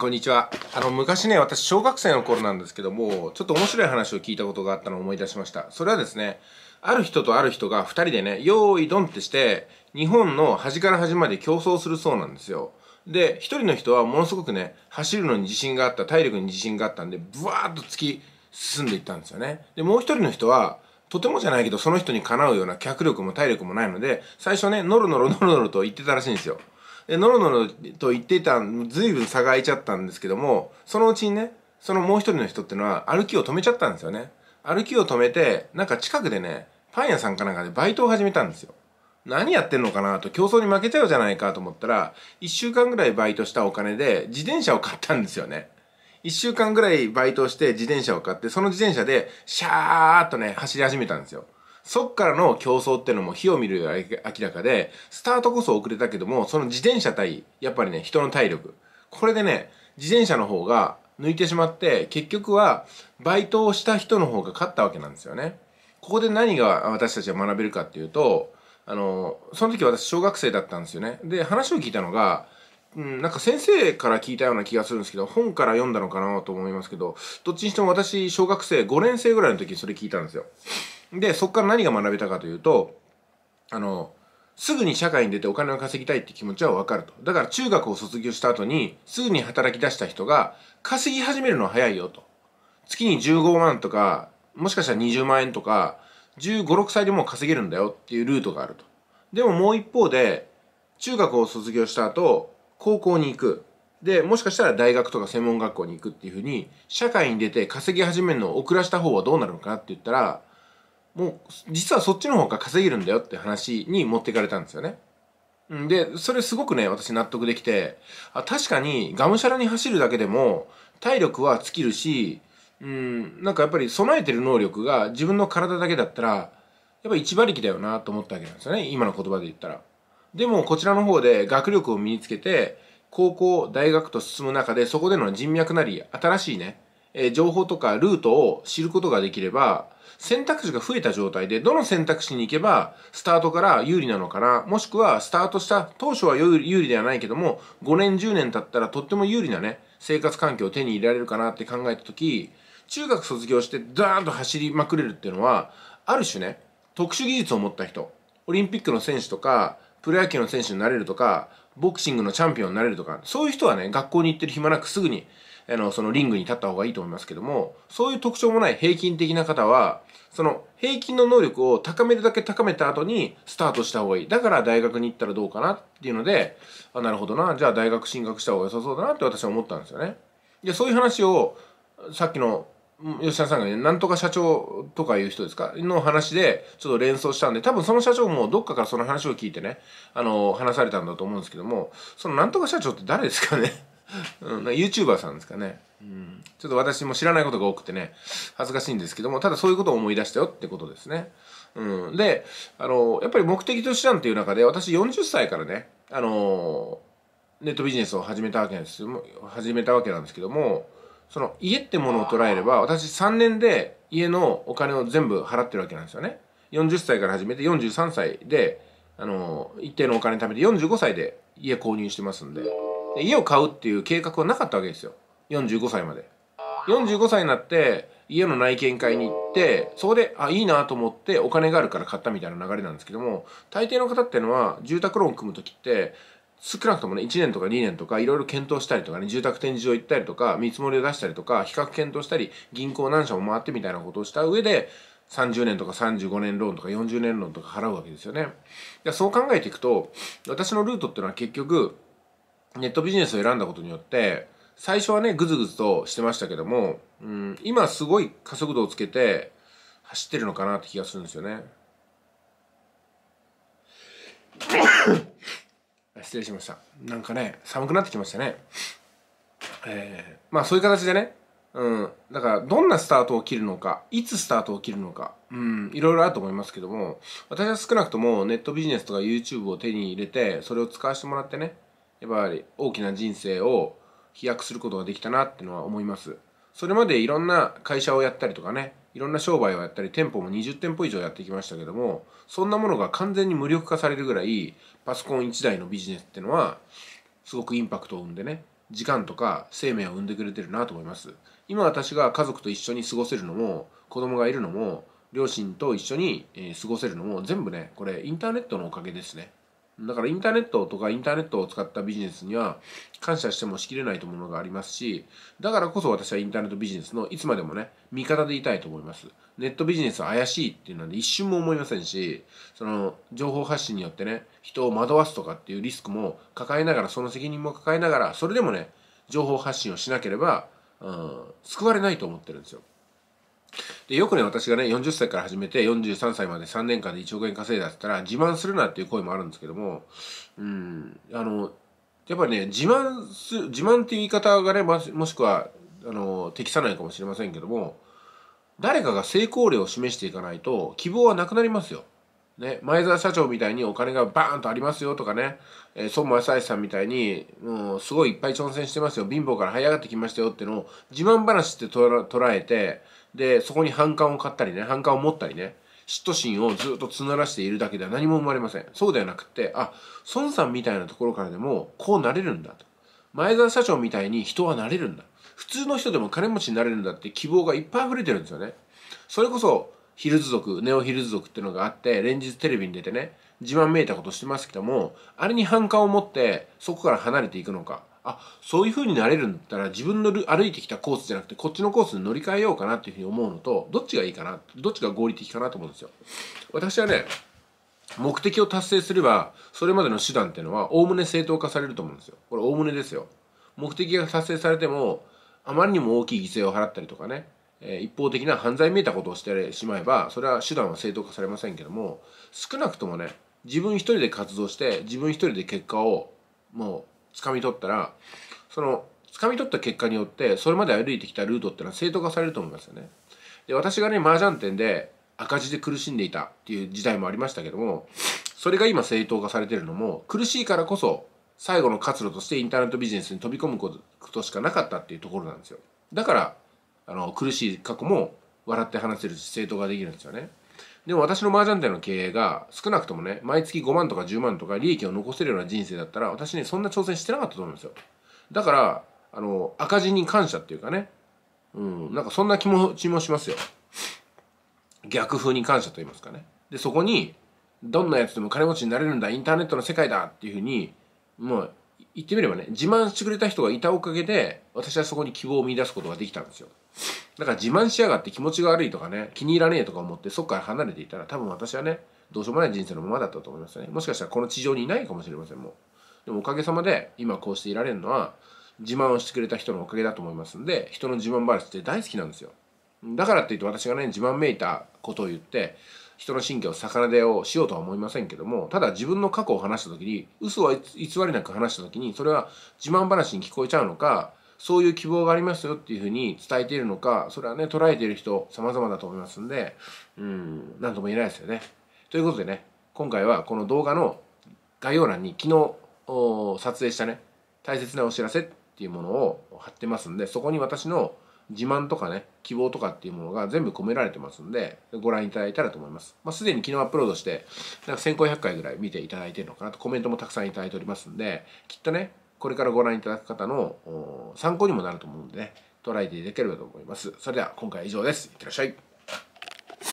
こんにちは。あの、昔ね、私、小学生の頃なんですけども、ちょっと面白い話を聞いたことがあったのを思い出しました。それはですね、ある人とある人が二人でね、用意ドンってして、日本の端から端まで競争するそうなんですよ。で、一人の人はものすごくね、走るのに自信があった、体力に自信があったんで、ブワーッと突き進んでいったんですよね。で、もう一人の人は、とてもじゃないけど、その人にかなうような脚力も体力もないので、最初ね、ノロノロノロノロと言ってたらしいんですよ。のろのろと言っていたずいぶん差が空いちゃったんですけどもそのうちにねそのもう一人の人っていうのは歩きを止めちゃったんですよね歩きを止めてなんか近くでねパン屋さんかなんかでバイトを始めたんですよ何やってんのかなと競争に負けちゃうじゃないかと思ったら1週間ぐらいバイトしたお金で自転車を買ったんですよね1週間ぐらいバイトして自転車を買ってその自転車でシャーっとね走り始めたんですよそっからの競争っていうのも火を見るより明らかで、スタートこそ遅れたけども、その自転車対、やっぱりね、人の体力。これでね、自転車の方が抜いてしまって、結局はバイトをした人の方が勝ったわけなんですよね。ここで何が私たちは学べるかっていうと、あの、その時私小学生だったんですよね。で、話を聞いたのが、うん、なんか先生から聞いたような気がするんですけど、本から読んだのかなと思いますけど、どっちにしても私、小学生5年生ぐらいの時にそれ聞いたんですよ。でそこから何が学べたかというとあのすぐに社会に出てお金を稼ぎたいって気持ちはわかると。だから中学を卒業した後にすぐに働き出した人が稼ぎ始めるのは早いよと。月に15万とか、もしかしたら20万円とか、15、6歳でもう稼げるんだよっていうルートがあると。でももう一方で、中学を卒業した後、高校に行く。で、もしかしたら大学とか専門学校に行くっていうふうに、社会に出て稼ぎ始めるのを遅らした方はどうなるのかなって言ったら、もう実はそっちの方が稼げるんだよって話に持っていかれたんですよね。で、それすごくね、私納得できて、あ確かにがむしゃらに走るだけでも体力は尽きるし、うん、なんかやっぱり備えてる能力が自分の体だけだったら、やっぱ1馬力だよなと思ったわけなんですよね。今の言葉で言ったら。でもこちらの方で学力を身につけて、高校、大学と進む中でそこでの人脈なり、新しいね、え情報とかルートを知ることができれば、選択肢が増えた状態で、どの選択肢に行けば、スタートから有利なのかな、もしくは、スタートした当初は有利ではないけども、5年、10年経ったらとっても有利なね、生活環境を手に入れられるかなって考えたとき、中学卒業してダーンと走りまくれるっていうのは、ある種ね、特殊技術を持った人、オリンピックの選手とか、プロ野球の選手になれるとか、ボクシングのチャンピオンになれるとか、そういう人はね、学校に行ってる暇なくすぐにあの、そのリングに立った方がいいと思いますけども、そういう特徴もない平均的な方は、その平均の能力を高めるだけ高めた後にスタートした方がいい。だから大学に行ったらどうかなっていうので、あ、なるほどな。じゃあ大学進学した方が良さそうだなって私は思ったんですよね。で、そういう話を、さっきの吉田さんがね、なんとか社長とかいう人ですかの話で、ちょっと連想したんで、多分その社長もどっかからその話を聞いてね、あの、話されたんだと思うんですけども、そのなんとか社長って誰ですかねうん、YouTuber さんですかね、うん、ちょっと私も知らないことが多くてね恥ずかしいんですけどもただそういうことを思い出したよってことですね、うん、であのやっぱり目的と手段っていう中で私40歳からねあのネットビジネスを始めたわけです始めたわけなんですけどもその家ってものを捉えれば私3年で家のお金を全部払ってるわけなんですよね40歳から始めて43歳であの一定のお金貯めて45歳で家購入してますんで。家を買うっていう計画はなかったわけですよ45歳まで45歳になって家の内見会に行ってそこであいいなと思ってお金があるから買ったみたいな流れなんですけども大抵の方っていうのは住宅ローン組む時って少なくともね1年とか2年とかいろいろ検討したりとかね住宅展示場行ったりとか見積もりを出したりとか比較検討したり銀行何社も回ってみたいなことをした上で30年とか35年ローンとか40年ローンとか払うわけですよね。そう考えていくと私のルートっていうのは結局ネットビジネスを選んだことによって最初はねグズグズとしてましたけども、うん、今すごい加速度をつけて走ってるのかなって気がするんですよね 失礼しましたなんかね寒くなってきましたねえー、まあそういう形でねうん、だからどんなスタートを切るのかいつスタートを切るのか、うん、いろいろあると思いますけども私は少なくともネットビジネスとか YouTube を手に入れてそれを使わせてもらってねやっぱり大きな人生を飛躍することができたなってのは思います。それまでいろんな会社をやったりとかね、いろんな商売をやったり、店舗も20店舗以上やってきましたけども、そんなものが完全に無力化されるぐらい、パソコン1台のビジネスってのは、すごくインパクトを生んでね、時間とか生命を生んでくれてるなと思います。今私が家族と一緒に過ごせるのも、子供がいるのも、両親と一緒に過ごせるのも、全部ね、これインターネットのおかげですね。だからインターネットとかインターネットを使ったビジネスには感謝してもしきれないというものがありますし、だからこそ私はインターネットビジネスのいつまでもね、味方でいたいと思います。ネットビジネスは怪しいっていうのは一瞬も思いませんし、その情報発信によってね、人を惑わすとかっていうリスクも抱えながら、その責任も抱えながら、それでもね、情報発信をしなければ、うん、救われないと思ってるんですよ。でよくね私がね40歳から始めて43歳まで3年間で1億円稼いだっつったら自慢するなっていう声もあるんですけどもうんあのやっぱりね自慢す自慢っていう言い方がねもしくはあの適さないかもしれませんけども誰かが成功例を示していかないと希望はなくなりますよ。ね、前澤社長みたいにお金がバーンとありますよとかね、えー、孫正義さんみたいに、もうすごいいっぱい挑戦してますよ、貧乏から這い上がってきましたよっていうのを自慢話って捉えて、でそこに反感を買ったりね反感を持ったりね嫉妬心をずっと募らしているだけでは何も生まれませんそうではなくってあ孫さんみたいなところからでもこうなれるんだと前澤社長みたいに人はなれるんだ普通の人でも金持ちになれるんだって希望がいっぱい溢れてるんですよねそれこそヒルズ族ネオヒルズ族っていうのがあって連日テレビに出てね自慢めいたことしてますけどもあれに反感を持ってそこから離れていくのかあそういう風になれるんだったら自分の歩いてきたコースじゃなくてこっちのコースに乗り換えようかなっていう風に思うのとどっちがいいかなどっちが合理的かなと思うんですよ。私はね目的を達成すればそれまでの手段っていうのはおおむね正当化されると思うんですよ。これおおむねですよ。目的が達成されてもあまりにも大きい犠牲を払ったりとかねえ一方的な犯罪見えたことをしてしまえばそれは手段は正当化されませんけども少なくともね自分一人で活動して自分一人で結果をもう掴み取ったらその掴み取った結果によってそれまで歩いてきたルートってのは正当化されると思いますよね。で私がね麻雀店で赤字で苦しんでいたっていう時代もありましたけどもそれが今正当化されてるのも苦しいからこそ最後の活路としてインターネットビジネスに飛び込むことしかなかったっていうところなんですよだからあの苦しい過去も笑って話せるし正当化できるんですよね。でも私の麻雀店の経営が少なくともね、毎月5万とか10万とか利益を残せるような人生だったら、私ね、そんな挑戦してなかったと思うんですよ。だから、あの、赤字に感謝っていうかね、うん、なんかそんな気持ちもしますよ。逆風に感謝と言いますかね。で、そこに、どんなやつでも金持ちになれるんだ、インターネットの世界だっていうふうに、もう言ってみればね自慢してくれた人がいたおかげで私はそこに希望を見出すことができたんですよだから自慢しやがって気持ちが悪いとかね気に入らねえとか思ってそっから離れていたら多分私はねどうしようもない人生のままだったと思いますよねもしかしたらこの地上にいないかもしれませんもうでもおかげさまで今こうしていられるのは自慢をしてくれた人のおかげだと思いますんで人の自慢話って大好きなんですよだからって言って私がね自慢めいたことを言って人の信教を逆なでをしようとは思いませんけどもただ自分の過去を話した時に嘘は偽りなく話した時にそれは自慢話に聞こえちゃうのかそういう希望がありますよっていうふうに伝えているのかそれはね捉えている人様々だと思いますんでうん何とも言えないですよね。ということでね今回はこの動画の概要欄に昨日撮影したね大切なお知らせっていうものを貼ってますんでそこに私の「自慢とかね、希望とかっていうものが全部込められてますんで、ご覧いただいたらと思います。まあ、すでに昨日アップロードして、なんか1500回ぐらい見ていただいてるのかなと、コメントもたくさんいただいておりますんで、きっとね、これからご覧いただく方の参考にもなると思うんでね、捉えていただければと思います。それでは今回は以上です。いってらっしゃい。